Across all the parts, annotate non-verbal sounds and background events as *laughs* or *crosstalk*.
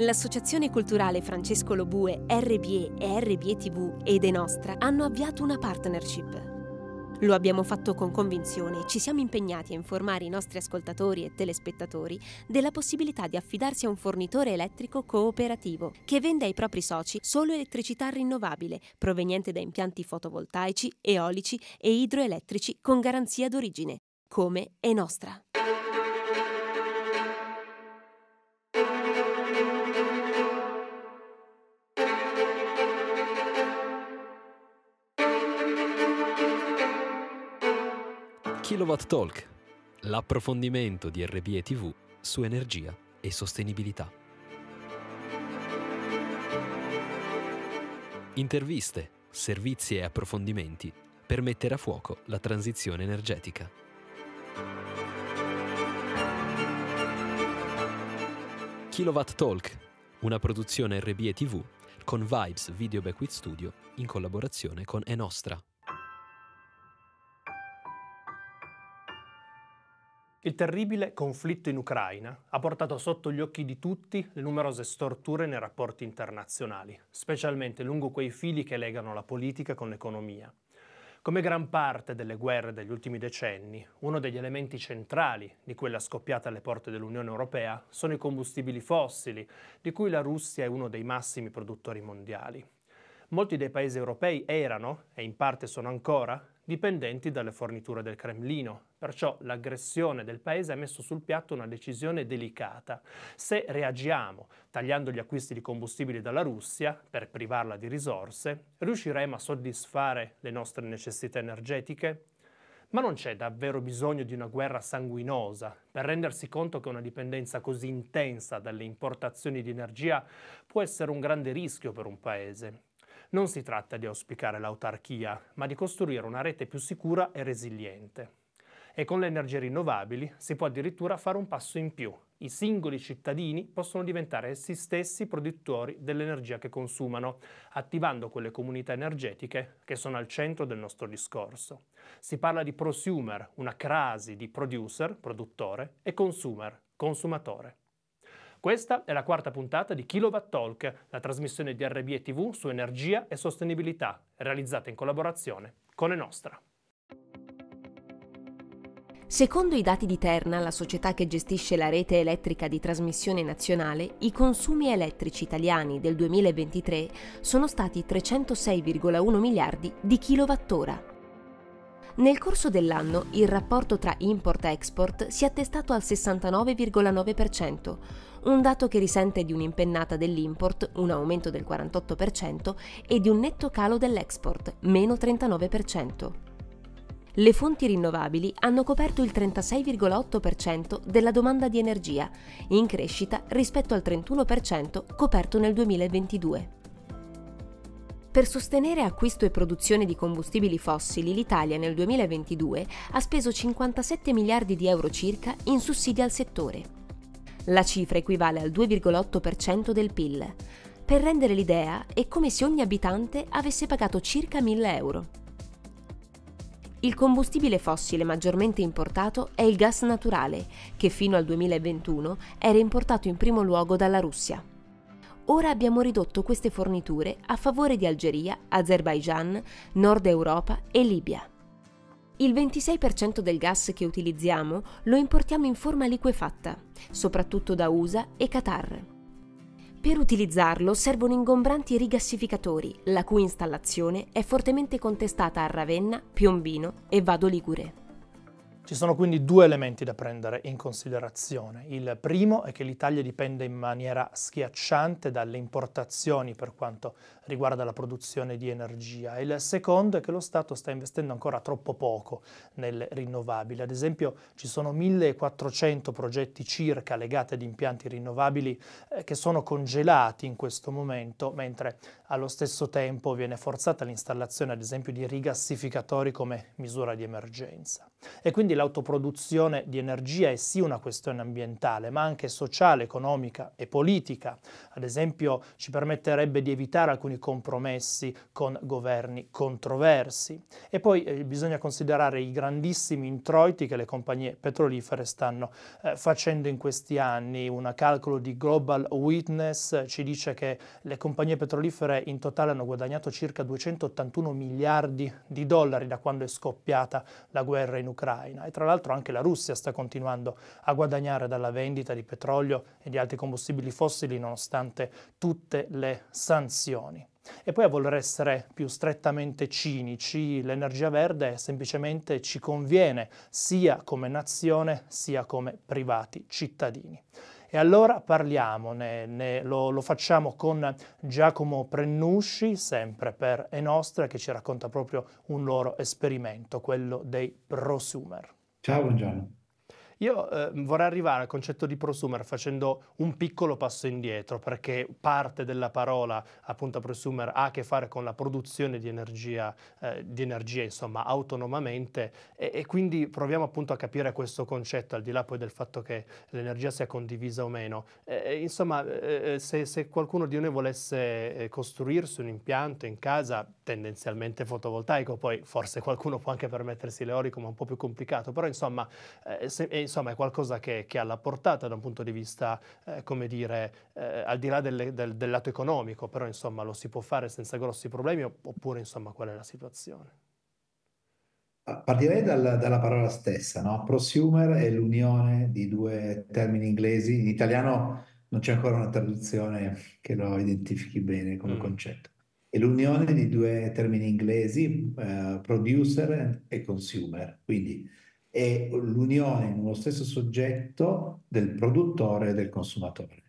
L'Associazione Culturale Francesco Lobue, RBE e RBE TV ed Enostra hanno avviato una partnership. Lo abbiamo fatto con convinzione e ci siamo impegnati a informare i nostri ascoltatori e telespettatori della possibilità di affidarsi a un fornitore elettrico cooperativo che vende ai propri soci solo elettricità rinnovabile proveniente da impianti fotovoltaici, eolici e idroelettrici con garanzia d'origine, come è nostra. Kilowatt Talk, l'approfondimento di RBE TV su energia e sostenibilità. Interviste, servizi e approfondimenti per mettere a fuoco la transizione energetica. Kilowatt Talk, una produzione RBE TV con Vibes Video Backwit Studio in collaborazione con Enostra. Il terribile conflitto in Ucraina ha portato sotto gli occhi di tutti le numerose storture nei rapporti internazionali, specialmente lungo quei fili che legano la politica con l'economia. Come gran parte delle guerre degli ultimi decenni, uno degli elementi centrali di quella scoppiata alle porte dell'Unione Europea sono i combustibili fossili, di cui la Russia è uno dei massimi produttori mondiali. Molti dei paesi europei erano, e in parte sono ancora, dipendenti dalle forniture del Cremlino Perciò l'aggressione del paese ha messo sul piatto una decisione delicata. Se reagiamo tagliando gli acquisti di combustibili dalla Russia per privarla di risorse, riusciremo a soddisfare le nostre necessità energetiche? Ma non c'è davvero bisogno di una guerra sanguinosa per rendersi conto che una dipendenza così intensa dalle importazioni di energia può essere un grande rischio per un paese. Non si tratta di auspicare l'autarchia, ma di costruire una rete più sicura e resiliente e con le energie rinnovabili si può addirittura fare un passo in più. I singoli cittadini possono diventare essi stessi produttori dell'energia che consumano, attivando quelle comunità energetiche che sono al centro del nostro discorso. Si parla di prosumer, una crasi di producer, produttore, e consumer, consumatore. Questa è la quarta puntata di Kilowatt Talk, la trasmissione di RBE TV su energia e sostenibilità, realizzata in collaborazione con Enostra. Secondo i dati di Terna, la società che gestisce la rete elettrica di trasmissione nazionale, i consumi elettrici italiani del 2023 sono stati 306,1 miliardi di kilowattora. Nel corso dell'anno il rapporto tra import-export e si è attestato al 69,9%, un dato che risente di un'impennata dell'import, un aumento del 48%, e di un netto calo dell'export, meno 39% le fonti rinnovabili hanno coperto il 36,8% della domanda di energia, in crescita rispetto al 31% coperto nel 2022. Per sostenere acquisto e produzione di combustibili fossili, l'Italia nel 2022 ha speso 57 miliardi di euro circa in sussidi al settore. La cifra equivale al 2,8% del PIL, per rendere l'idea è come se ogni abitante avesse pagato circa 1000 euro. Il combustibile fossile maggiormente importato è il gas naturale, che fino al 2021 era importato in primo luogo dalla Russia. Ora abbiamo ridotto queste forniture a favore di Algeria, Azerbaijan, Nord Europa e Libia. Il 26% del gas che utilizziamo lo importiamo in forma liquefatta, soprattutto da USA e Qatar. Per utilizzarlo servono ingombranti rigassificatori, la cui installazione è fortemente contestata a Ravenna, Piombino e Vado Ligure. Ci sono quindi due elementi da prendere in considerazione. Il primo è che l'Italia dipende in maniera schiacciante dalle importazioni per quanto riguarda la produzione di energia. Il secondo è che lo Stato sta investendo ancora troppo poco nel rinnovabile. Ad esempio ci sono 1400 progetti circa legati ad impianti rinnovabili eh, che sono congelati in questo momento, mentre allo stesso tempo viene forzata l'installazione ad esempio di rigassificatori come misura di emergenza. E quindi l'autoproduzione di energia è sì una questione ambientale, ma anche sociale, economica e politica. Ad esempio ci permetterebbe di evitare alcuni compromessi con governi controversi. E poi eh, bisogna considerare i grandissimi introiti che le compagnie petrolifere stanno eh, facendo in questi anni. Un calcolo di Global Witness ci dice che le compagnie petrolifere cioè in totale hanno guadagnato circa 281 miliardi di dollari da quando è scoppiata la guerra in Ucraina e tra l'altro anche la Russia sta continuando a guadagnare dalla vendita di petrolio e di altri combustibili fossili nonostante tutte le sanzioni. E poi a voler essere più strettamente cinici, l'energia verde semplicemente ci conviene sia come nazione sia come privati cittadini. E allora parliamone, ne, lo, lo, facciamo con Giacomo Prennusci, sempre per Enostra, che ci racconta proprio un loro esperimento, quello dei prosumer. Ciao, buongiorno. Io eh, vorrei arrivare al concetto di prosumer facendo un piccolo passo indietro, perché parte della parola appunto prosumer ha a che fare con la produzione di energia, eh, di energia insomma, autonomamente e, e, quindi proviamo appunto a capire questo concetto, al di là poi del fatto che l'energia sia condivisa o meno. Eh, insomma, eh, eh, se, se, qualcuno di noi volesse eh, costruirsi un impianto in casa, tendenzialmente fotovoltaico, poi forse qualcuno può anche permettersi l'eolico, ma un po' più complicato, però insomma, se, insomma è qualcosa che, che, è alla portata da un punto di vista, eh, come dire, eh, al di là delle, del, del, lato economico, però insomma lo si può fare senza grossi problemi oppure insomma qual è la situazione? Ah, partirei dal, dalla parola stessa, no? prosumer è l'unione di due termini inglesi, in italiano non c'è ancora una traduzione che lo identifichi bene come mm. concetto, è l'unione di due termini inglesi, eh, producer e consumer, quindi è l'unione in uno stesso soggetto del produttore e del consumatore.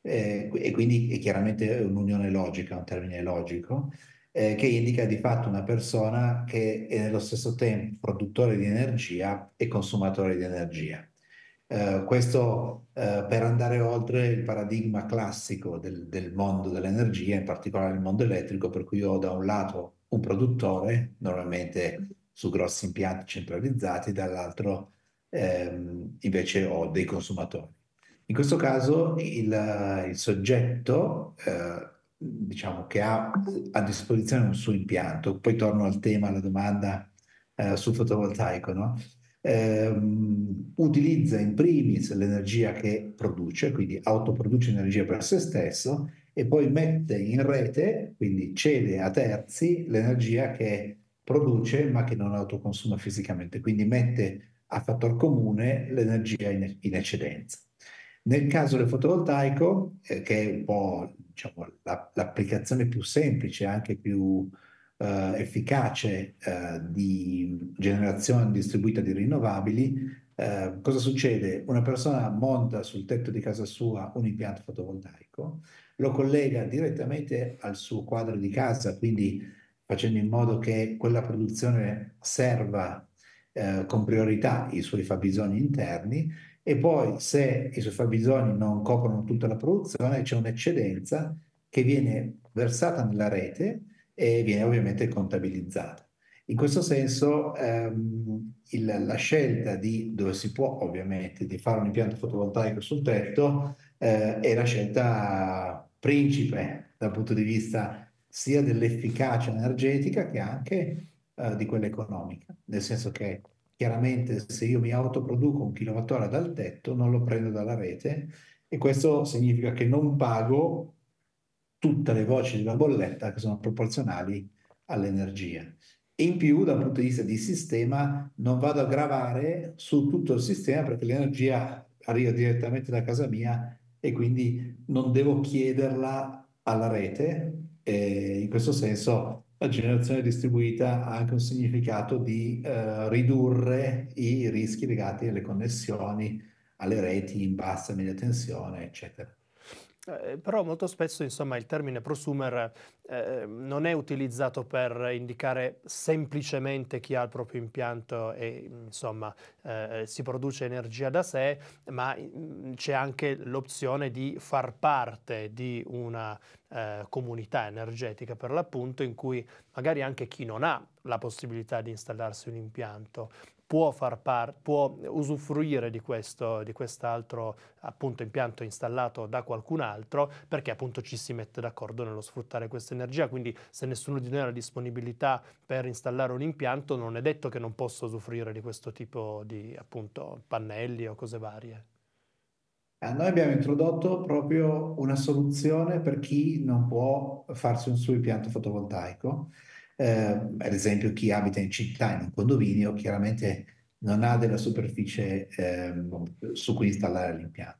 Eh, e quindi è chiaramente un'unione logica, un termine logico, eh, che indica di fatto una persona che è nello stesso tempo produttore di energia e consumatore di energia. Eh, questo eh, per andare oltre il paradigma classico del, del mondo dell'energia, in particolare il mondo elettrico, per cui ho da un lato un produttore, normalmente su grossi impianti centralizzati, dall'altro ehm, invece ho dei consumatori. In questo caso il, il soggetto eh, diciamo che ha a disposizione un suo impianto, poi torno al tema, alla domanda eh, sul fotovoltaico, no? Ehm, utilizza in primis l'energia che produce, quindi autoproduce energia per se stesso e poi mette in rete, quindi cede a terzi l'energia che produce ma che non autoconsuma fisicamente, quindi mette a fattor comune l'energia in, in eccedenza. Nel caso del fotovoltaico, eh, che è un po' diciamo, la, l'applicazione più semplice, anche più eh, efficace eh, di generazione distribuita di rinnovabili, eh, cosa succede? Una persona monta sul tetto di casa sua un impianto fotovoltaico, lo collega direttamente al suo quadro di casa, quindi facendo in modo che quella produzione serva eh, con priorità i suoi fabbisogni interni e poi se i suoi fabbisogni non coprono tutta la produzione c'è un'eccedenza che viene versata nella rete e viene ovviamente contabilizzata. In questo senso ehm, il, la scelta di, dove si può ovviamente, di fare un impianto fotovoltaico sul tetto eh, è la scelta principe dal punto di vista sia dell'efficacia energetica che anche eh, di quella economica, nel senso che chiaramente se io mi autoproduco un kilowattora dal tetto non lo prendo dalla rete e questo significa che non pago tutte le voci della bolletta che sono proporzionali all'energia. in più, dal punto di vista di sistema, non vado a gravare su tutto il sistema perché l'energia arriva direttamente da casa mia e quindi non devo chiederla alla rete, e in questo senso la generazione distribuita ha anche un significato di eh, ridurre i rischi legati alle connessioni, alle reti in bassa e media tensione, eccetera. Eh, però molto spesso insomma, il termine prosumer eh, non è utilizzato per indicare semplicemente chi ha il proprio impianto e insomma, eh, si produce energia da sé, ma mm, c'è anche l'opzione di far parte di una eh, comunità energetica per l'appunto in cui magari anche chi non ha la possibilità di installarsi un impianto può, par- può usufruire di, questo, di quest'altro appunto, impianto installato da qualcun altro perché appunto ci si mette d'accordo nello sfruttare questa energia, quindi se nessuno di noi ha la disponibilità per installare un impianto non è detto che non possa usufruire di questo tipo di appunto, pannelli o cose varie. Eh, noi abbiamo introdotto proprio una soluzione per chi non può farsi un suo impianto fotovoltaico eh, ad esempio chi abita in città, in un condominio, chiaramente non ha della superficie eh, su cui installare l'impianto.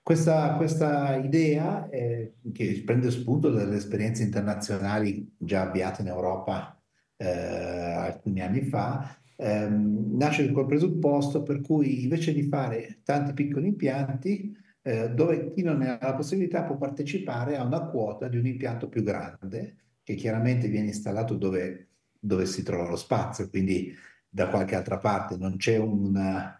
Questa, questa idea, eh, che prende spunto dalle esperienze internazionali già avviate in Europa eh, alcuni anni fa, ehm, nasce col presupposto per cui invece di fare tanti piccoli impianti, eh, dove chi non ha la possibilità può partecipare a una quota di un impianto più grande, che chiaramente viene installato dove, dove si trova lo spazio, quindi da qualche altra parte, non c'è una,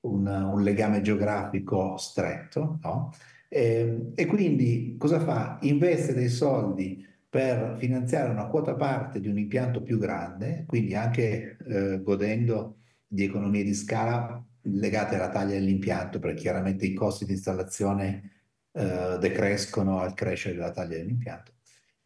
una, un, legame geografico stretto. No? E, ehm, e, quindi cosa fa? Investe dei soldi per finanziare una quota parte di un impianto più grande, quindi anche eh, godendo di economie di scala legate alla taglia dell'impianto, perché chiaramente i costi di installazione eh, decrescono al crescere della taglia dell'impianto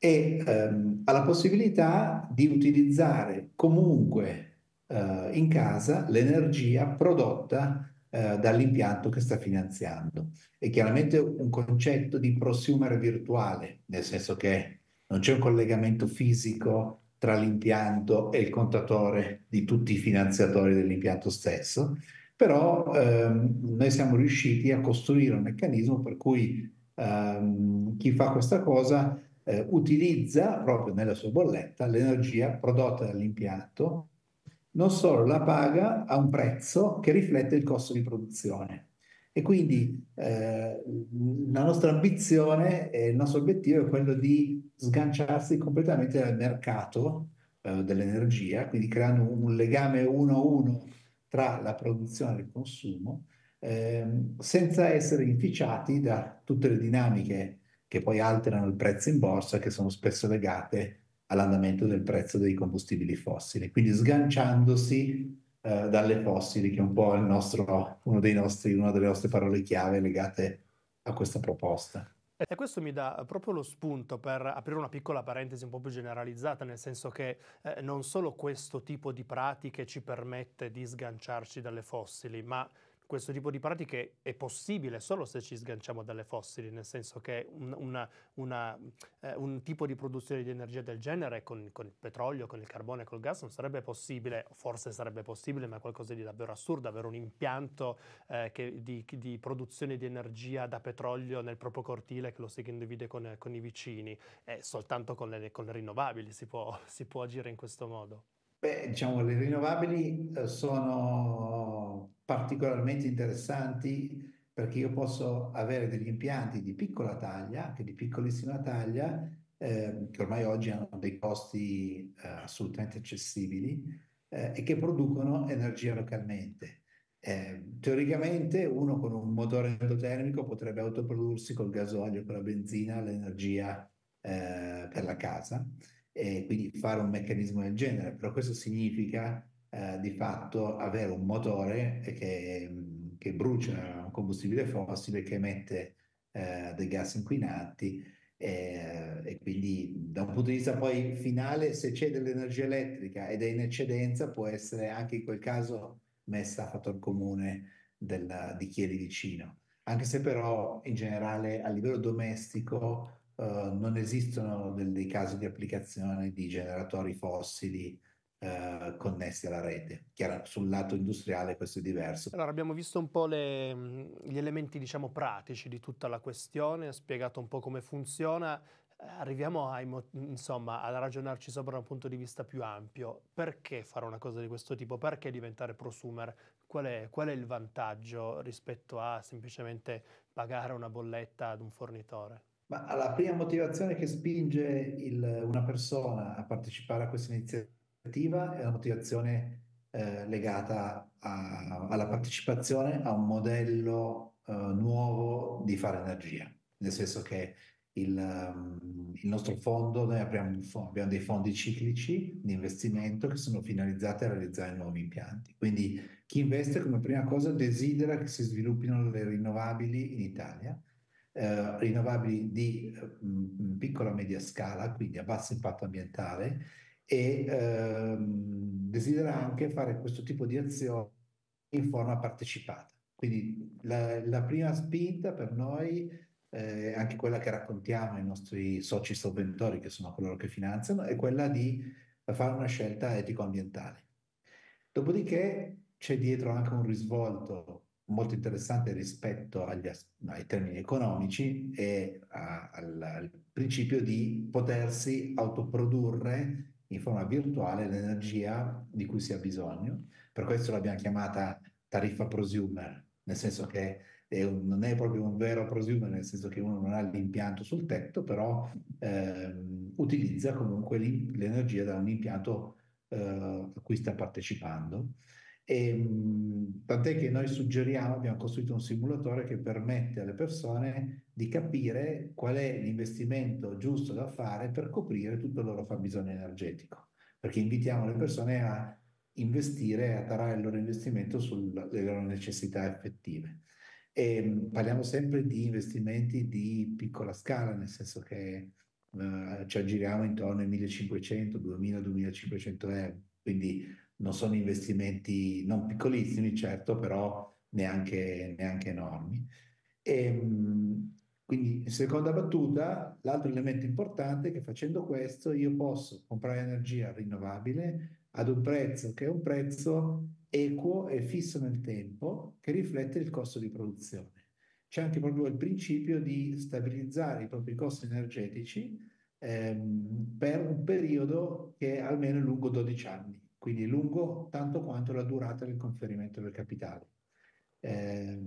e ehm, ha la possibilità di utilizzare comunque eh, in casa l'energia prodotta eh, dall'impianto che sta finanziando. È chiaramente un concetto di prosumer virtuale, nel senso che non c'è un collegamento fisico tra l'impianto e il contatore di tutti i finanziatori dell'impianto stesso, però ehm, noi siamo riusciti a costruire un meccanismo per cui ehm, chi fa questa cosa eh, utilizza proprio nella sua bolletta l'energia prodotta dall'impianto, non solo la paga a un prezzo che riflette il costo di produzione. E quindi eh, la nostra ambizione e il nostro obiettivo è quello di sganciarsi completamente dal mercato eh, dell'energia, quindi creando un legame uno a uno tra la produzione e il consumo, ehm, senza essere inficiati da tutte le dinamiche che poi alterano il prezzo in borsa, che sono spesso legate all'andamento del prezzo dei combustibili fossili. Quindi sganciandosi eh, dalle fossili, che è un po' nostro, nostri, una delle nostre parole chiave legate a questa proposta. E questo mi dà proprio lo spunto per aprire una piccola parentesi un po' più generalizzata, nel senso che eh, non solo questo tipo di pratiche ci permette di sganciarci dalle fossili, ma questo tipo di pratiche è possibile solo se ci sganciamo dalle fossili, nel senso che un, una, una, eh, un tipo di produzione di energia del genere con, con, il petrolio, con il carbone, col gas non sarebbe possibile, forse sarebbe possibile, ma è qualcosa di davvero assurdo avere un impianto eh, che, di, di, produzione di energia da petrolio nel proprio cortile che lo si condivide con, con i vicini, eh, soltanto con le, con le rinnovabili si può, *laughs* si può agire in questo modo. Beh, diciamo, le rinnovabili eh, sono particolarmente interessanti perché io posso avere degli impianti di piccola taglia, anche di piccolissima taglia, eh, che ormai oggi hanno dei costi eh, assolutamente accessibili eh, e che producono energia localmente. Ehm, teoricamente uno con un motore endotermico potrebbe autoprodursi col gasolio, con la benzina, l'energia eh, per la casa e quindi fare un meccanismo del genere, però questo significa eh, di fatto avere un motore che, che brucia combustibile fossile, che emette eh, dei gas inquinanti eh, e quindi da un punto di vista poi finale se c'è dell'energia elettrica ed è in eccedenza può essere anche in quel caso messa a fattor comune del, di chi è lì vicino anche se però in generale a livello domestico uh, non esistono dei casi di applicazione di generatori fossili uh, connessi alla rete. Chiaro, sul lato industriale questo è diverso. Allora abbiamo visto un po' le, gli elementi diciamo, pratici di tutta la questione, ha spiegato un po' come funziona, arriviamo a, insomma, a ragionarci sopra da un punto di vista più ampio. Perché fare una cosa di questo tipo? Perché diventare prosumer? Qual è, qual è il vantaggio rispetto a semplicemente pagare una bolletta ad un fornitore? Ma la prima motivazione che spinge il, una persona a partecipare a questa iniziativa è la motivazione eh, legata a, alla partecipazione a un modello eh, nuovo di fare energia, nel senso che il, ehm, il nostro fondo, noi apriamo abbiamo dei fondi ciclici di investimento che sono finalizzati a realizzare nuovi impianti. Quindi chi investe come prima cosa desidera che si sviluppino le rinnovabili in Italia eh, rinnovabili di mh, eh, mm, piccola e media scala, quindi a basso impatto ambientale, e ehm, desidera anche fare questo tipo di azioni in forma partecipata. Quindi la, la prima spinta per noi, eh, anche quella che raccontiamo ai nostri soci sovventori, che sono coloro che finanziano, è quella di fare una scelta etico-ambientale. Dopodiché c'è dietro anche un risvolto molto interessante rispetto agli, ai termini economici e a, al, al principio di potersi autoprodurre in forma virtuale l'energia di cui si ha bisogno. Per questo l'abbiamo chiamata tariffa prosumer, nel senso che è un, non è proprio un vero prosumer, nel senso che uno non ha l'impianto sul tetto, però ehm, utilizza comunque l'energia da un impianto eh, a cui sta partecipando. E, ehm, tant'è che noi suggeriamo, abbiamo costruito un simulatore che permette alle persone di capire qual è l'investimento giusto da fare per coprire tutto il loro fabbisogno energetico, perché invitiamo le mm. persone a investire, a tarare il loro investimento sulle loro necessità effettive. E ehm, parliamo sempre di investimenti di piccola scala, nel senso che eh, ci aggiriamo intorno ai 1500, 2000, 2500 euro, quindi non sono investimenti non piccolissimi, certo, però neanche, neanche enormi. E, ehm, quindi, seconda battuta, l'altro elemento importante è che facendo questo io posso comprare energia rinnovabile ad un prezzo che è un prezzo equo e fisso nel tempo che riflette il costo di produzione. C'è anche proprio il principio di stabilizzare i propri costi energetici ehm, per un periodo che è almeno lungo 12 anni quindi lungo tanto quanto la durata del conferimento del capitale. Eh,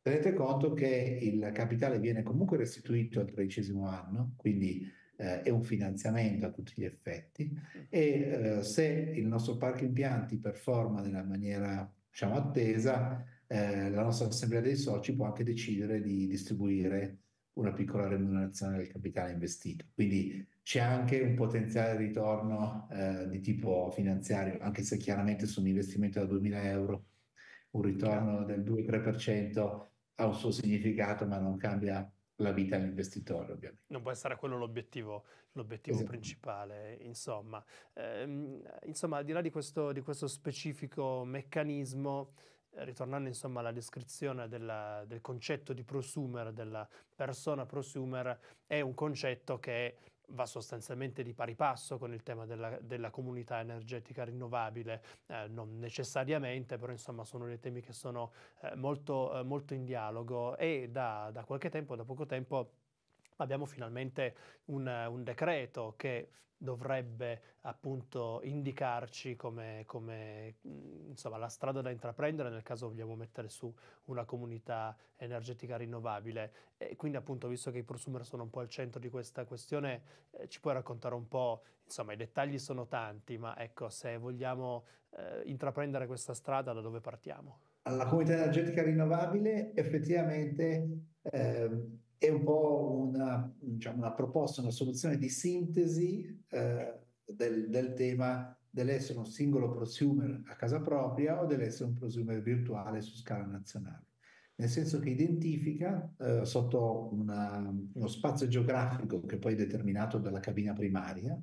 tenete conto che il capitale viene comunque restituito al tredicesimo anno, quindi eh, è un finanziamento a tutti gli effetti e eh, se il nostro parco impianti performa nella maniera diciamo, attesa, eh, la nostra assemblea dei soci può anche decidere di distribuire una piccola remunerazione del capitale investito. Quindi c'è anche un potenziale ritorno eh, di tipo finanziario, anche se chiaramente su un investimento da 2.000 euro un ritorno del 2-3% ha un suo significato, ma non cambia la vita dell'investitore, ovviamente. Non può essere quello l'obiettivo, l'obiettivo esatto. principale, insomma. Eh, insomma, al di là di questo, di questo specifico meccanismo, ritornando insomma alla descrizione della, del concetto di prosumer, della persona prosumer, è un concetto che va sostanzialmente di pari passo con il tema della, della comunità energetica rinnovabile, eh, non necessariamente, però insomma sono dei temi che sono eh, molto, eh, molto, in dialogo e da, da qualche tempo, da poco tempo, abbiamo finalmente un, un decreto che dovrebbe appunto indicarci come, come mm, insomma, la strada da intraprendere nel caso vogliamo mettere su una comunità energetica rinnovabile. E quindi appunto visto che i prosumer sono un po' al centro di questa questione, eh, ci puoi raccontare un po', insomma i dettagli sono tanti, ma ecco se vogliamo eh, intraprendere questa strada da dove partiamo? Alla comunità energetica rinnovabile effettivamente... Eh, è un po' una, diciamo, una proposta, una soluzione di sintesi eh, del, del, tema dell'essere un singolo prosumer a casa propria o dell'essere un prosumer virtuale su scala nazionale. Nel senso che identifica eh, sotto una, uno spazio geografico che poi è determinato dalla cabina primaria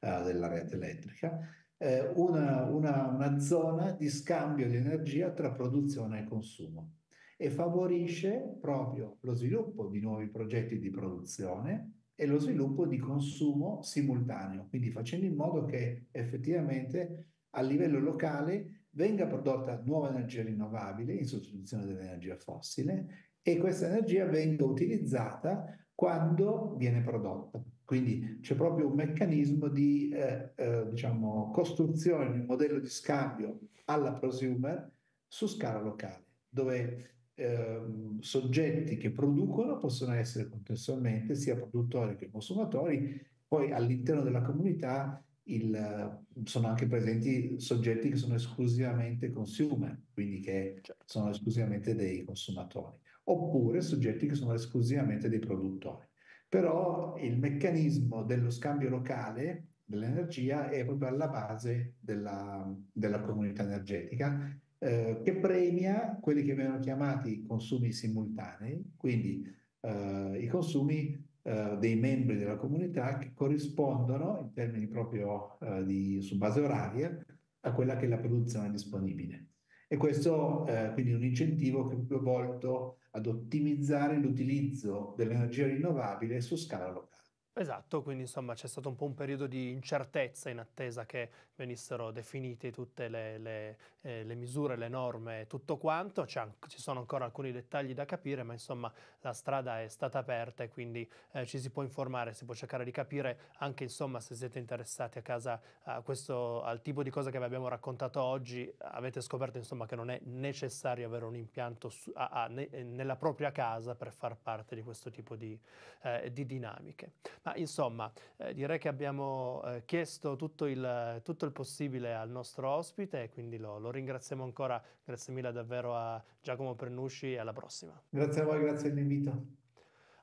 eh, della rete elettrica, eh, una, una, una zona di scambio di energia tra produzione e consumo e favorisce proprio lo sviluppo di nuovi progetti di produzione e lo sviluppo di consumo simultaneo, quindi facendo in modo che effettivamente a livello locale venga prodotta nuova energia rinnovabile in sostituzione dell'energia fossile e questa energia venga utilizzata quando viene prodotta. Quindi c'è proprio un meccanismo di eh, eh, diciamo, costruzione di un modello di scambio alla prosumer su scala locale, dove Ehm, soggetti che producono possono essere contestualmente sia produttori che consumatori, poi all'interno della comunità il, sono anche presenti soggetti che sono esclusivamente consumer, quindi che certo. sono esclusivamente dei consumatori, oppure soggetti che sono esclusivamente dei produttori. Però il meccanismo dello scambio locale dell'energia è proprio alla base della, della comunità energetica eh, che premia quelli che vengono chiamati consumi simultanei, quindi eh, i consumi eh, dei membri della comunità che corrispondono, in termini proprio eh, di, su base oraria, a quella che è la produzione disponibile. E questo eh, quindi un incentivo che è proprio volto ad ottimizzare l'utilizzo dell'energia rinnovabile su scala locale. Esatto, quindi insomma c'è stato un po' un periodo di incertezza in attesa che venissero definite tutte le, le, eh, le misure, le norme, tutto quanto, ci sono ancora alcuni dettagli da capire, ma insomma la strada è stata aperta e quindi eh, ci si può informare, si può cercare di capire anche insomma se siete interessati a casa a questo, al tipo di cosa che vi abbiamo raccontato oggi, avete scoperto insomma che non è necessario avere un impianto su, a, a, ne, eh, nella propria casa per far parte di questo tipo di, eh, di dinamiche. Ma insomma eh, direi che abbiamo eh, chiesto tutto il, tutto il il possibile al nostro ospite e quindi lo, lo ringraziamo ancora. Grazie mille davvero a Giacomo Pernusci e alla prossima. Grazie a voi, grazie dell'invito.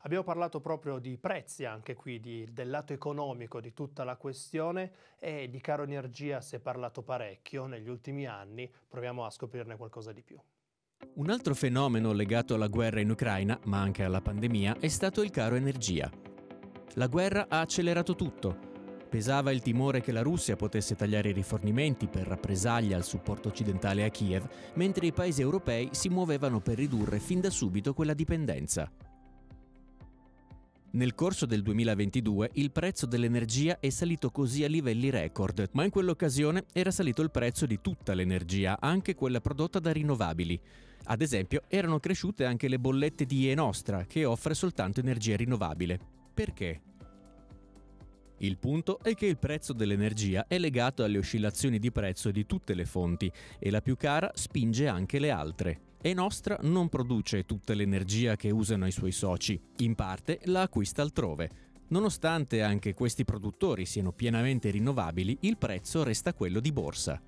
Abbiamo parlato proprio di prezzi anche qui, di, del lato economico di tutta la questione e di caro energia si è parlato parecchio negli ultimi anni, proviamo a scoprirne qualcosa di più. Un altro fenomeno legato alla guerra in Ucraina, ma anche alla pandemia, è stato il caro energia. La guerra ha accelerato tutto, pesava il timore che la Russia potesse tagliare i rifornimenti per rappresaglia al supporto occidentale a Kiev, mentre i paesi europei si muovevano per ridurre fin da subito quella dipendenza. Nel corso del 2022 il prezzo dell'energia è salito così a livelli record, ma in quell'occasione era salito il prezzo di tutta l'energia, anche quella prodotta da rinnovabili. Ad esempio, erano cresciute anche le bollette di Enostra, che offre soltanto energia rinnovabile. Perché? Il punto è che il prezzo dell'energia è legato alle oscillazioni di prezzo di tutte le fonti e la più cara spinge anche le altre. E Nostra non produce tutta l'energia che usano i suoi soci, in parte la acquista altrove. Nonostante anche questi produttori siano pienamente rinnovabili, il prezzo resta quello di borsa.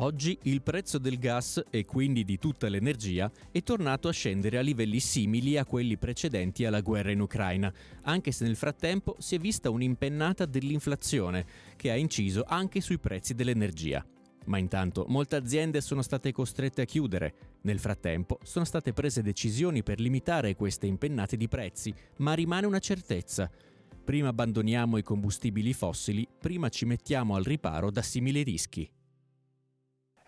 Oggi il prezzo del gas e quindi di tutta l'energia è tornato a scendere a livelli simili a quelli precedenti alla guerra in Ucraina, anche se nel frattempo si è vista un'impennata dell'inflazione che ha inciso anche sui prezzi dell'energia. Ma intanto molte aziende sono state costrette a chiudere. Nel frattempo sono state prese decisioni per limitare queste impennate di prezzi, ma rimane una certezza. Prima abbandoniamo i combustibili fossili, prima ci mettiamo al riparo da simili rischi.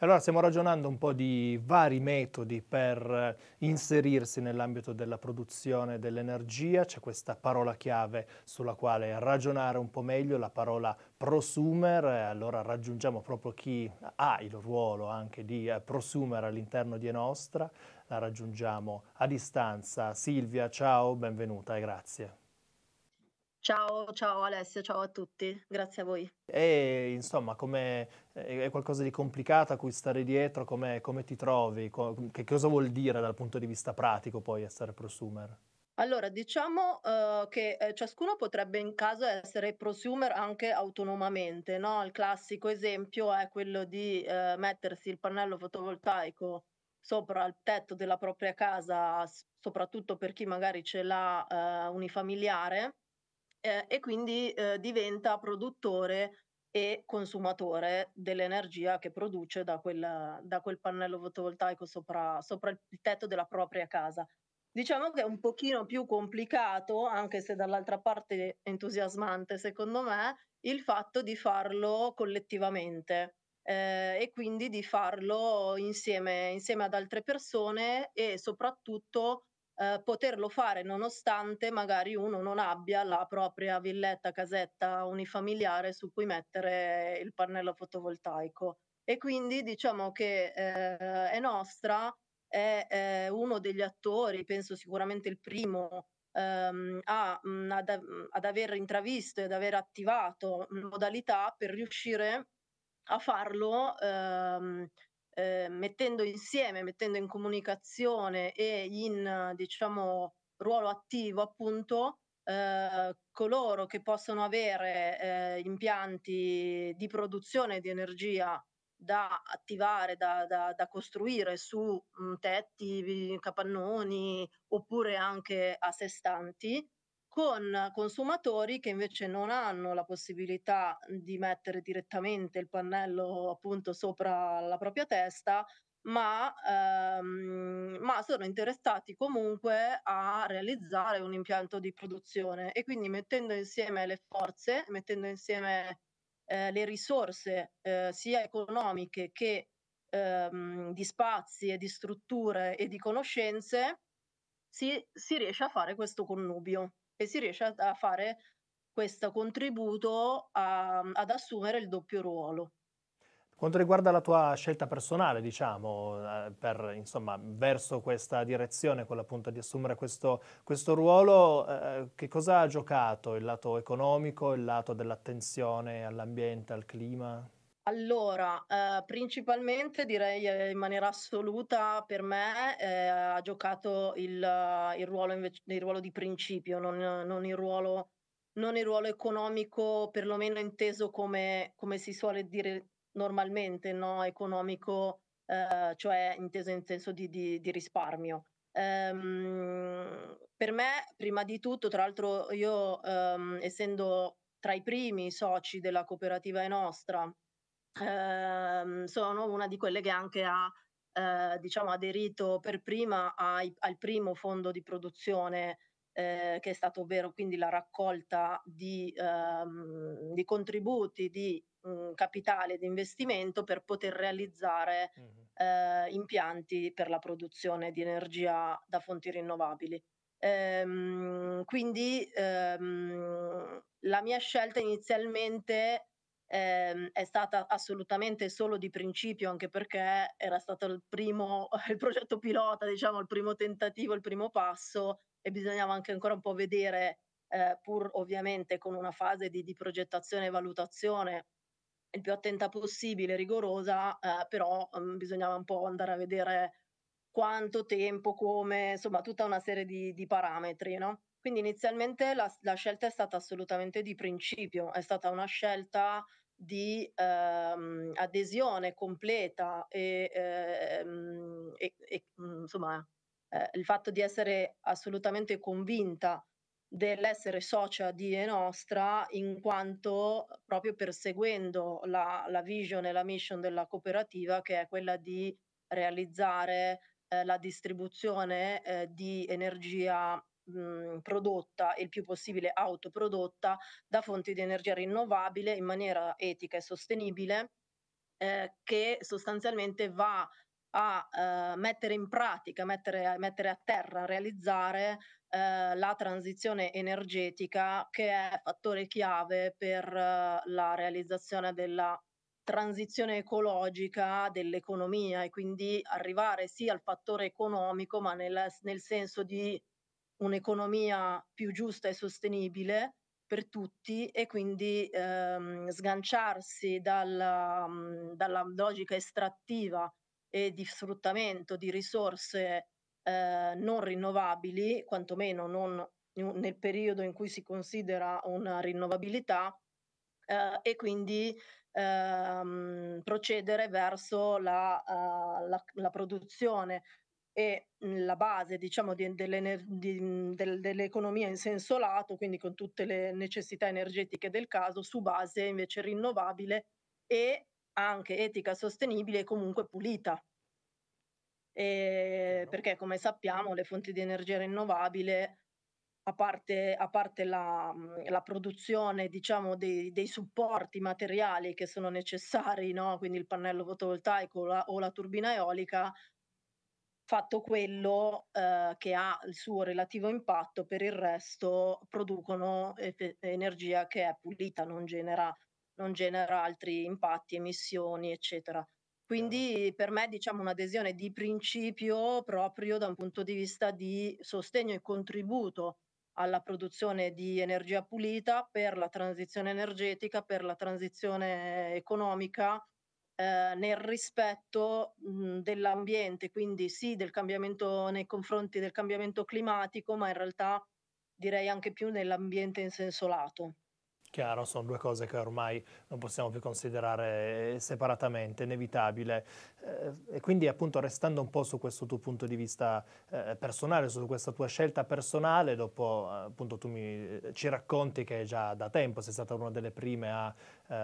Allora stiamo ragionando un po' di vari metodi per eh, inserirsi nell'ambito della produzione dell'energia, c'è questa parola chiave sulla quale ragionare un po' meglio, la parola prosumer, eh, allora raggiungiamo proprio chi ha il ruolo anche di eh, prosumer all'interno di Enostra, la raggiungiamo a distanza. Silvia, ciao, benvenuta e grazie. Ciao, ciao Alessio, ciao a tutti, grazie a voi. E insomma, è qualcosa di complicato a cui stare dietro, come, come ti trovi? che cosa vuol dire dal punto di vista pratico poi essere prosumer? Allora, diciamo uh, che eh, ciascuno potrebbe in caso essere prosumer anche autonomamente, no? Il classico esempio è quello di eh, mettersi il pannello fotovoltaico sopra il tetto della propria casa, soprattutto per chi magari ce l'ha eh, unifamiliare eh, e quindi eh, diventa produttore e consumatore dell'energia che produce da, quella, da quel pannello fotovoltaico sopra, sopra, il tetto della propria casa. Diciamo che è un pochino più complicato, anche se dall'altra parte entusiasmante secondo me, il fatto di farlo collettivamente eh, e quindi di farlo insieme, insieme ad altre persone e soprattutto eh, poterlo fare nonostante magari uno non abbia la propria villetta, casetta unifamiliare su cui mettere il pannello fotovoltaico. E quindi diciamo che eh, è nostra, è, è eh, uno degli attori, penso sicuramente il primo ehm, a, ad, ad, aver intravisto e ad aver attivato modalità per riuscire a farlo ehm, eh, mettendo insieme, mettendo in comunicazione e in diciamo, ruolo attivo appunto eh, coloro che possono avere eh, impianti di produzione di energia da attivare, da, da, da costruire su mh, mm, tetti, capannoni oppure anche a sé stanti, con consumatori che invece non hanno la possibilità di mettere direttamente il pannello appunto sopra la propria testa, ma, ehm, ma, sono interessati comunque a realizzare un impianto di produzione e quindi mettendo insieme le forze, mettendo insieme eh, le risorse eh, sia economiche che ehm, di spazi e di strutture e di conoscenze, si, si riesce a fare questo connubio e si riesce a, a fare questo contributo a, ad assumere il doppio ruolo. Quanto riguarda la tua scelta personale, diciamo, eh, per, insomma, verso questa direzione, quella appunto di assumere questo, questo ruolo, eh, che cosa ha giocato il lato economico, il lato dell'attenzione all'ambiente, al clima? Allora, eh, principalmente direi eh, in maniera assoluta per me eh, ha giocato il, eh, il, ruolo invece, il ruolo di principio, non, non, il ruolo, non il ruolo economico, perlomeno inteso come, come si suole dire normalmente, no? economico, eh, cioè inteso in senso di, di, di risparmio. Ehm, per me, prima di tutto, tra l'altro io ehm, essendo tra i primi soci della cooperativa è nostra, ehm, sono una di quelle che anche ha eh, diciamo aderito per prima ai, al primo fondo di produzione eh, che è stato ovvero quindi la raccolta di, ehm, di contributi di mh, capitale di investimento per poter realizzare mm-hmm. eh, impianti per la produzione di energia da fonti rinnovabili. Ehm, quindi ehm, la mia scelta inizialmente Ehm, è stata assolutamente solo di principio, anche perché era stato il primo, *laughs* il progetto pilota, diciamo, il primo tentativo, il primo passo e bisognava anche ancora un po' vedere, eh, pur ovviamente con una fase di, di, progettazione e valutazione il più attenta possibile, rigorosa, eh, però mh, mm, bisognava un po' andare a vedere quanto tempo, come, insomma, tutta una serie di, di parametri, no? Quindi inizialmente la, la, scelta è stata assolutamente di principio, è stata una scelta di ehm, adesione completa e, ehm, e, e mhmm, insomma eh, il fatto di essere assolutamente convinta dell'essere socia di E Nostra in quanto proprio perseguendo la, la vision e la mission della cooperativa che è quella di realizzare eh, la distribuzione eh, di energia mh, mhmm, prodotta e il più possibile autoprodotta da fonti di energia rinnovabile in maniera etica e sostenibile, eh, che sostanzialmente va a eh, mettere in pratica, mettere, mettere a terra, a realizzare eh, la transizione energetica che è fattore chiave per eh, la realizzazione della transizione ecologica dell'economia e quindi arrivare sì al fattore economico ma nel, nel senso di un'economia più giusta e sostenibile per tutti e quindi ehm, sganciarsi dalla, mhmm, dalla, logica estrattiva e di sfruttamento di risorse eh, non rinnovabili, quantomeno non nel periodo in cui si considera una rinnovabilità, eh, e quindi ehm, procedere verso la, uh, la, la produzione è mhmm, la base diciamo, di, di, mhmm, del, dell'economia in senso lato, quindi con tutte le necessità energetiche del caso, su base invece rinnovabile e anche etica sostenibile e comunque pulita. E ehm, perché come sappiamo le fonti di energia rinnovabile, a parte, a parte la, mhmm, la, produzione diciamo, dei, dei, supporti materiali che sono necessari, no? quindi il pannello fotovoltaico la, o la turbina eolica, fatto quello eh, che ha il suo relativo impatto, per il resto producono energia che è pulita, non genera, non genera altri impatti, emissioni, eccetera. Quindi per me diciamo un'adesione di principio proprio da un punto di vista di sostegno e contributo alla produzione di energia pulita per la transizione energetica, per la transizione economica Ehm, nel rispetto mh, mhmm, dell'ambiente, quindi sì del cambiamento nei confronti del cambiamento climatico, ma in realtà direi anche più nell'ambiente in senso lato. Chiaro, sono due cose che ormai non possiamo più considerare eh, separatamente, inevitabile. Eh, e quindi appunto restando un po' su questo tuo punto di vista eh, personale, su questa tua scelta personale, dopo appunto tu mi, ci racconti che già da tempo sei stata una delle prime a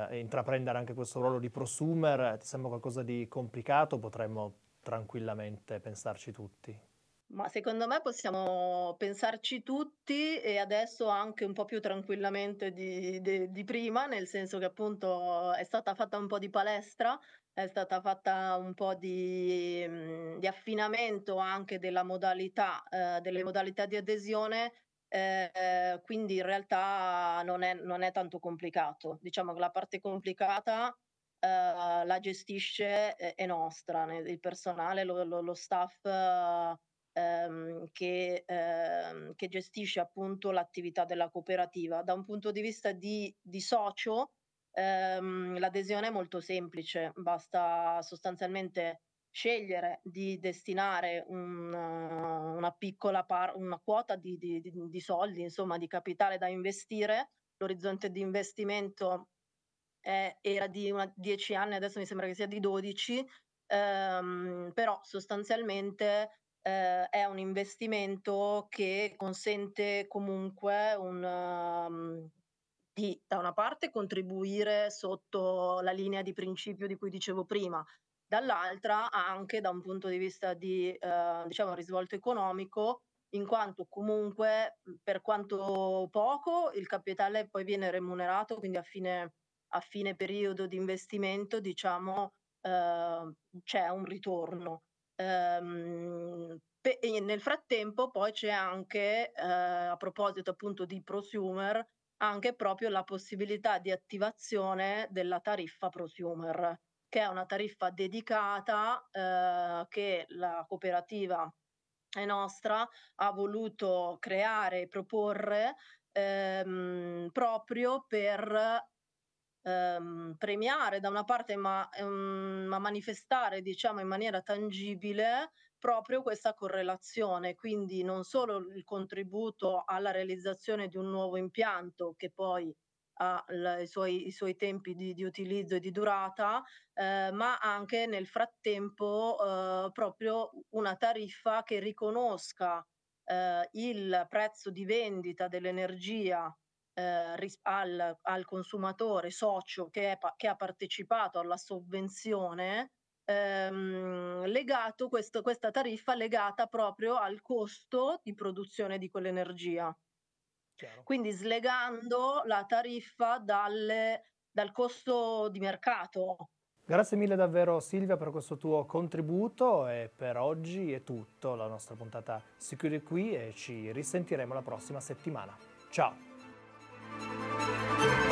eh, intraprendere anche questo ruolo di prosumer, ti sembra qualcosa di complicato? Potremmo tranquillamente pensarci tutti. Ma secondo me possiamo pensarci tutti e adesso anche un po' più tranquillamente di, di, di, prima, nel senso che appunto è stata fatta un po' di palestra, è stata fatta un po' di, mhmm, di affinamento anche modalità, eh, delle modalità di adesione, eh, eh, quindi in realtà non è, non è tanto complicato. Diciamo che la parte complicata Uh, la gestisce eh, è, nostra, il personale, lo, lo, lo staff uh, ehm, che, ehm, che, gestisce appunto l'attività della cooperativa. Da un punto di vista di, di socio, ehm, l'adesione è molto semplice, basta sostanzialmente scegliere di destinare un, una piccola par- una quota di, di, di, soldi, insomma, di capitale da investire. L'orizzonte di investimento è, era di 10 anni, adesso mi sembra che sia di 12, ehm, però sostanzialmente eh, è un investimento che consente comunque un, um, di, da una parte, contribuire sotto la linea di principio di cui dicevo prima, dall'altra anche da un punto di vista di eh, diciamo, risvolto economico, in quanto comunque per quanto poco il capitale poi viene remunerato, quindi a fine, a fine periodo di investimento diciamo eh, c'è un ritorno. Ehm, pe- nel frattempo poi c'è anche, eh, a proposito appunto di prosumer, anche proprio la possibilità di attivazione della tariffa prosumer, che è una tariffa dedicata eh, che la cooperativa è nostra ha voluto creare e proporre ehm, proprio per ehm, premiare da una parte ma, ehm, ma manifestare diciamo in maniera tangibile proprio questa correlazione, quindi non solo il contributo alla realizzazione di un nuovo impianto che poi ha i suoi, i suoi tempi di, di, utilizzo e di durata, eh, ma anche nel frattempo eh, proprio una tariffa che riconosca eh, il prezzo di vendita dell'energia eh, ris- al, al, consumatore socio che, è, che, ha partecipato alla sovvenzione ehm, legato questo, questa tariffa legata proprio al costo di produzione di quell'energia. Chiaro. Quindi slegando la tariffa dalle, dal costo di mercato. Grazie mille davvero Silvia per questo tuo contributo e per oggi è tutto. La nostra puntata si chiude qui e ci risentiremo la prossima settimana. Ciao! Música